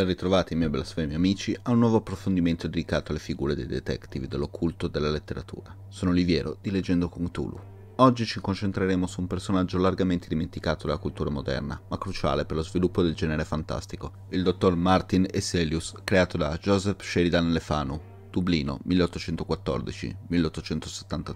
Ben ritrovati miei blasfemi amici a un nuovo approfondimento dedicato alle figure dei detective dell'occulto della letteratura. Sono Oliviero di Leggendo con Tulu. Oggi ci concentreremo su un personaggio largamente dimenticato dalla cultura moderna, ma cruciale per lo sviluppo del genere fantastico, il dottor Martin Eselius, creato da Joseph Sheridan Lefanu, Dublino 1814-1873.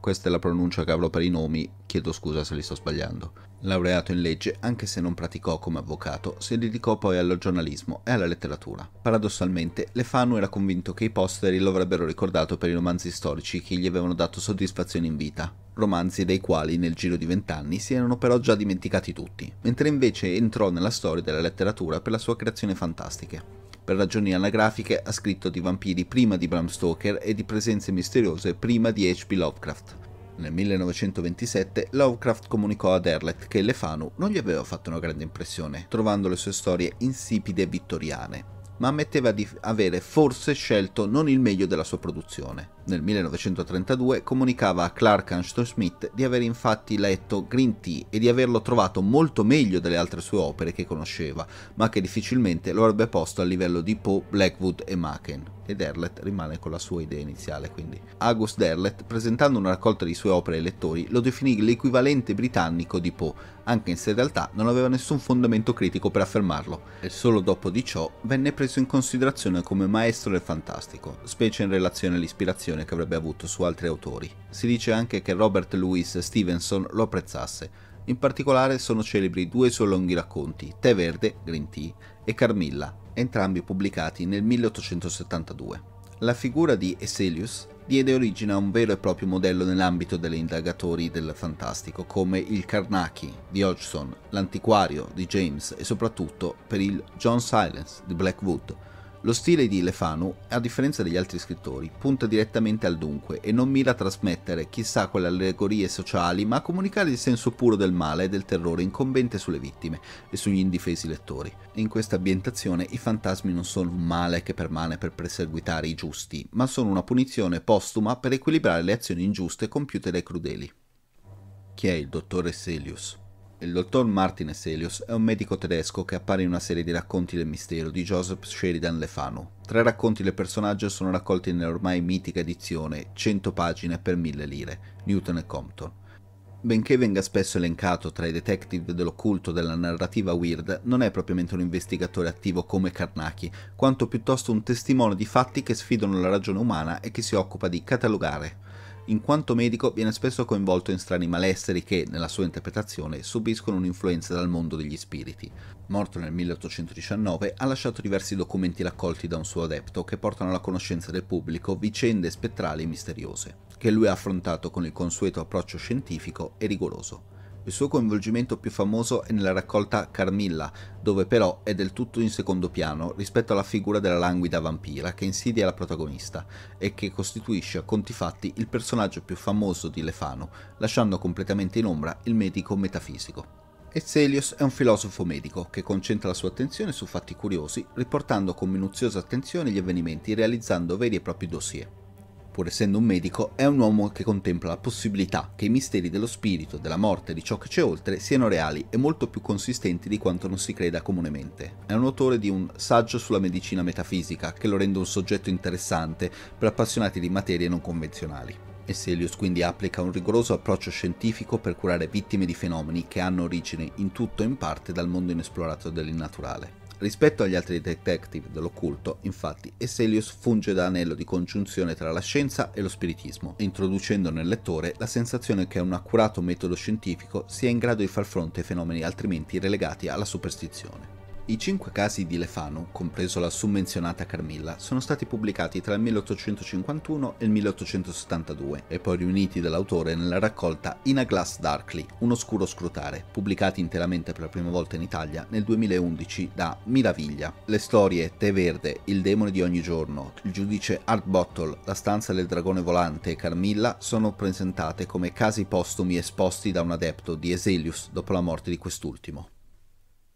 Questa è la pronuncia che avrò per i nomi, chiedo scusa se li sto sbagliando. Laureato in legge, anche se non praticò come avvocato, si dedicò poi al giornalismo e alla letteratura. Paradossalmente, Lefanu era convinto che i posteri lo avrebbero ricordato per i romanzi storici che gli avevano dato soddisfazione in vita, romanzi dei quali nel giro di vent'anni si erano però già dimenticati tutti, mentre invece entrò nella storia della letteratura per la sua creazione fantastica. Per ragioni anagrafiche ha scritto di vampiri prima di Bram Stoker e di presenze misteriose prima di H.P. Lovecraft, nel 1927 Lovecraft comunicò ad Erlet che Lefanu non gli aveva fatto una grande impressione, trovando le sue storie insipide e vittoriane, ma ammetteva di avere forse scelto non il meglio della sua produzione nel 1932 comunicava a Clark Anston Smith di aver infatti letto Green Tea e di averlo trovato molto meglio delle altre sue opere che conosceva, ma che difficilmente lo avrebbe posto a livello di Poe, Blackwood e Machen. E Derlet rimane con la sua idea iniziale, quindi. August Derlet, presentando una raccolta di sue opere ai lettori, lo definì l'equivalente britannico di Poe, anche se in realtà non aveva nessun fondamento critico per affermarlo, e solo dopo di ciò venne preso in considerazione come maestro del fantastico, specie in relazione all'ispirazione influenzazione che avrebbe avuto su altri autori. Si dice anche che Robert Louis Stevenson lo apprezzasse, in particolare sono celebri due suoi lunghi racconti, Tè Verde, Green Tea, e Carmilla, entrambi pubblicati nel 1872. La figura di Eselius diede origine a un vero e proprio modello nell'ambito degli indagatori del fantastico, come il Carnacki di Hodgson, l'Antiquario di James e soprattutto per il John Silence di Blackwood, lo stile di Lefanu, a differenza degli altri scrittori, punta direttamente al dunque e non mira a trasmettere chissà quelle allegorie sociali, ma a comunicare il senso puro del male e del terrore incombente sulle vittime e sugli indifesi lettori. In questa ambientazione i fantasmi non sono un male che permane per perseguitare i giusti, ma sono una punizione postuma per equilibrare le azioni ingiuste compiute dai crudeli. Chi è il dottore Selius? Il dottor Martin Eselius è un medico tedesco che appare in una serie di racconti del mistero di Joseph Sheridan Lefanu. Tre racconti del personaggio sono raccolti nell'ormai mitica edizione 100 pagine per 1000 lire, Newton e Compton. Benché venga spesso elencato tra i detective dell'occulto della narrativa weird, non è propriamente un investigatore attivo come Carnacki, quanto piuttosto un testimone di fatti che sfidano la ragione umana e che si occupa di catalogare, in quanto medico viene spesso coinvolto in strani malesseri che, nella sua interpretazione, subiscono un'influenza dal mondo degli spiriti. Morto nel 1819, ha lasciato diversi documenti raccolti da un suo adepto che portano alla conoscenza del pubblico vicende spettrali e misteriose, che lui ha affrontato con il consueto approccio scientifico e rigoroso. Il suo coinvolgimento più famoso è nella raccolta Carmilla, dove però è del tutto in secondo piano rispetto alla figura della languida vampira che insidia la protagonista e che costituisce a conti fatti il personaggio più famoso di Lefano, lasciando completamente in ombra il medico metafisico. Ezelius è un filosofo medico che concentra la sua attenzione su fatti curiosi, riportando con minuziosa attenzione gli avvenimenti, realizzando veri e propri dossier pur essendo un medico, è un uomo che contempla la possibilità che i misteri dello spirito, della morte e di ciò che c'è oltre siano reali e molto più consistenti di quanto non si creda comunemente. È un autore di un saggio sulla medicina metafisica che lo rende un soggetto interessante per appassionati di materie non convenzionali. Esselius quindi applica un rigoroso approccio scientifico per curare vittime di fenomeni che hanno origine in tutto o in parte dal mondo inesplorato dell'innaturale. Rispetto agli altri detective dell'occulto, infatti, Esselius funge da anello di congiunzione tra la scienza e lo spiritismo, introducendo nel lettore la sensazione che un accurato metodo scientifico sia in grado di far fronte ai fenomeni altrimenti relegati alla superstizione. I cinque casi di Lefanu, compreso la summenzionata Carmilla, sono stati pubblicati tra il 1851 e il 1872 e poi riuniti dall'autore nella raccolta In a Glass Darkly, un oscuro scrutare, pubblicati interamente per la prima volta in Italia nel 2011 da Miraviglia. Le storie Te Verde, Il demone di ogni giorno, Il giudice Art Bottle, La stanza del dragone volante e Carmilla sono presentate come casi postumi esposti da un adepto di Eselius dopo la morte di quest'ultimo.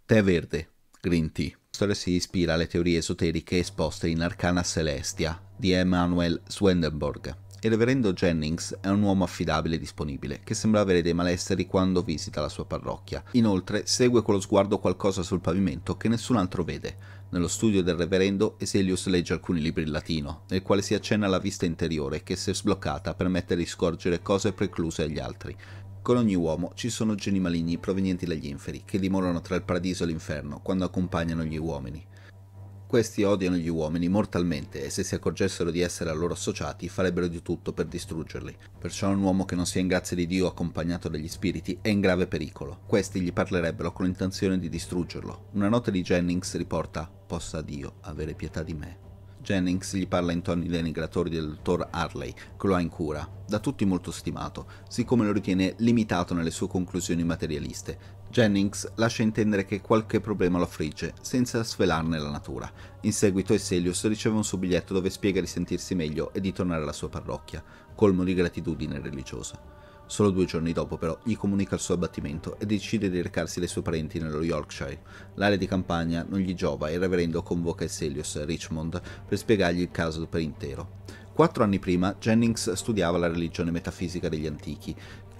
Te Verde Green Tea. La storia si ispira alle teorie esoteriche esposte in Arcana Celestia di Emanuel Swedenborg. Il reverendo Jennings è un uomo affidabile e disponibile, che sembra avere dei malesseri quando visita la sua parrocchia. Inoltre segue con lo sguardo qualcosa sul pavimento che nessun altro vede, nello studio del reverendo, Eselius legge alcuni libri in latino, nel quale si accenna alla vista interiore che, se sbloccata, permette di scorgere cose precluse agli altri, con ogni uomo ci sono geni maligni provenienti dagli inferi, che dimorano tra il paradiso e l'inferno quando accompagnano gli uomini. Questi odiano gli uomini mortalmente e se si accorgessero di essere a loro associati farebbero di tutto per distruggerli. Perciò un uomo che non sia in grazia di Dio accompagnato dagli spiriti è in grave pericolo. Questi gli parlerebbero con l'intenzione di distruggerlo. Una nota di Jennings riporta Possa Dio avere pietà di me. Jennings gli parla in toni denigratori del dottor Harley, che lo ha in cura, da tutti molto stimato, siccome lo ritiene limitato nelle sue conclusioni materialiste. Jennings lascia intendere che qualche problema lo affligge, senza svelarne la natura. In seguito Esselius riceve un suo biglietto dove spiega di sentirsi meglio e di tornare alla sua parrocchia, colmo di gratitudine religiosa. Solo due giorni dopo però gli comunica il suo abbattimento e decide di recarsi dai suoi parenti nello Yorkshire. L'area di campagna non gli giova e il reverendo convoca Eselius a Richmond per spiegargli il caso per intero. Quattro anni prima Jennings studiava la religione metafisica degli antichi,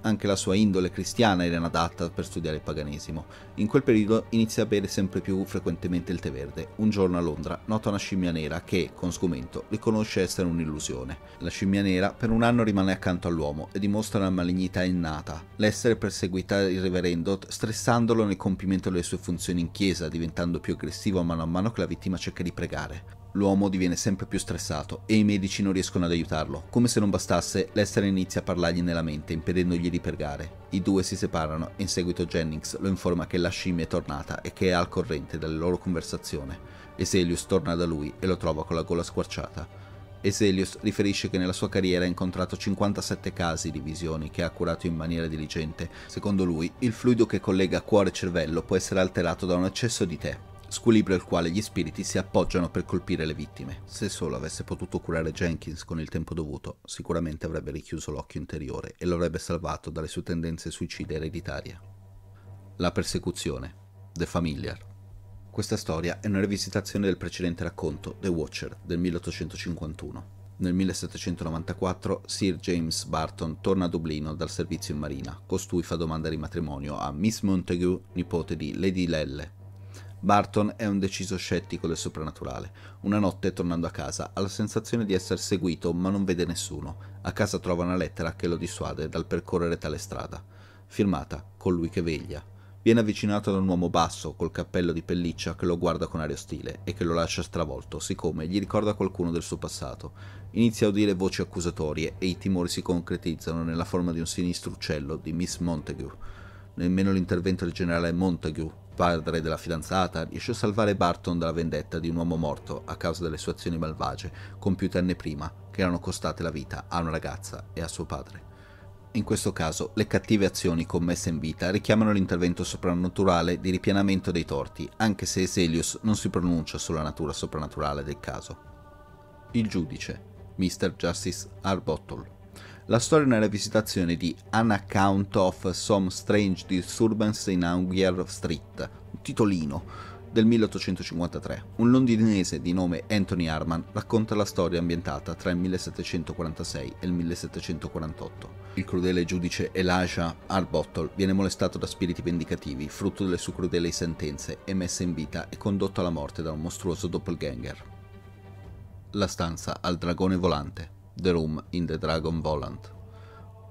anche la sua indole cristiana era inadatta per studiare il paganesimo. In quel periodo inizia a bere sempre più frequentemente il tè verde. Un giorno a Londra nota una scimmia nera che, con sgomento, riconosce essere un'illusione. La scimmia nera per un anno rimane accanto all'uomo e dimostra una malignità innata. L'essere perseguita il reverendo stressandolo nel compimento delle sue funzioni in chiesa, diventando più aggressivo a mano a mano che la vittima cerca di pregare l'uomo diviene sempre più stressato e i medici non riescono ad aiutarlo. Come se non bastasse, Lester inizia a parlargli nella mente, impedendogli di pregare. I due si separano e in seguito Jennings lo informa che la scimmia è tornata e che è al corrente della loro conversazione. Eselius torna da lui e lo trova con la gola squarciata. Eselius riferisce che nella sua carriera ha incontrato 57 casi di visioni che ha curato in maniera diligente. Secondo lui, il fluido che collega cuore e cervello può essere alterato da un eccesso di tè, squilibrio al quale gli spiriti si appoggiano per colpire le vittime. Se solo avesse potuto curare Jenkins con il tempo dovuto, sicuramente avrebbe richiuso l'occhio interiore e lo avrebbe salvato dalle sue tendenze suicide ereditarie. La persecuzione. The Familiar. Questa storia è una rivisitazione del precedente racconto, The Watcher, del 1851. Nel 1794 Sir James Barton torna a Dublino dal servizio in marina. Costui fa domanda di matrimonio a Miss Montague, nipote di Lady Lelle, Barton è un deciso scettico del soprannaturale. Una notte, tornando a casa, ha la sensazione di essere seguito ma non vede nessuno. A casa trova una lettera che lo dissuade dal percorrere tale strada. Firmata Colui che veglia. Viene avvicinato da un uomo basso, col cappello di pelliccia, che lo guarda con aria ostile e che lo lascia stravolto, siccome gli ricorda qualcuno del suo passato. Inizia a udire voci accusatorie e i timori si concretizzano nella forma di un sinistro uccello di Miss Montague. Nemmeno l'intervento del generale Montague padre della fidanzata riesce a salvare Barton dalla vendetta di un uomo morto a causa delle sue azioni malvagie compiute anni prima che erano costate la vita a una ragazza e a suo padre. In questo caso, le cattive azioni commesse in vita richiamano l'intervento soprannaturale di ripianamento dei torti, anche se Eselius non si pronuncia sulla natura soprannaturale del caso. Il giudice, Mr. Justice Arbottle. La storia nella visitazione di An Account of Some Strange Disturbance in Angier Street, un titolino, del 1853. Un londinese di nome Anthony Harman racconta la storia ambientata tra il 1746 e il 1748. Il crudele giudice Elijah Arbottle viene molestato da spiriti vendicativi, frutto delle sue crudeli sentenze, è messo in vita e condotto alla morte da un mostruoso doppelganger. La stanza al dragone volante The Room in the Dragon Volant.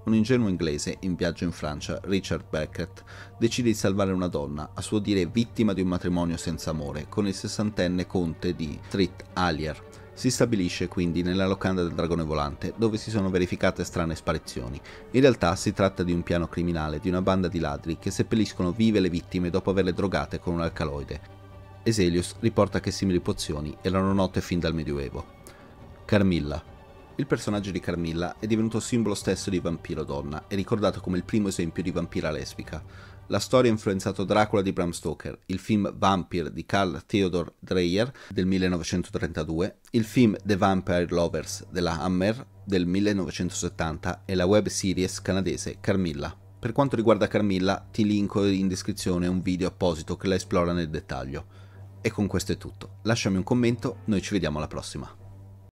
Un ingenuo inglese in viaggio in Francia, Richard Beckett, decide di salvare una donna, a suo dire vittima di un matrimonio senza amore, con il sessantenne conte di Street Allier. Si stabilisce quindi nella locanda del Dragone Volante, dove si sono verificate strane sparizioni. In realtà si tratta di un piano criminale di una banda di ladri che seppelliscono vive le vittime dopo averle drogate con un alcaloide. Eselius riporta che simili pozioni erano note fin dal Medioevo. Carmilla, il personaggio di Carmilla è divenuto simbolo stesso di vampiro donna e ricordato come il primo esempio di vampira lesbica. La storia ha influenzato Dracula di Bram Stoker, il film Vampire di Carl Theodor Dreyer del 1932, il film The Vampire Lovers della Hammer del 1970 e la web series canadese Carmilla. Per quanto riguarda Carmilla, ti linko in descrizione un video apposito che la esplora nel dettaglio. E con questo è tutto. Lasciami un commento, noi ci vediamo alla prossima.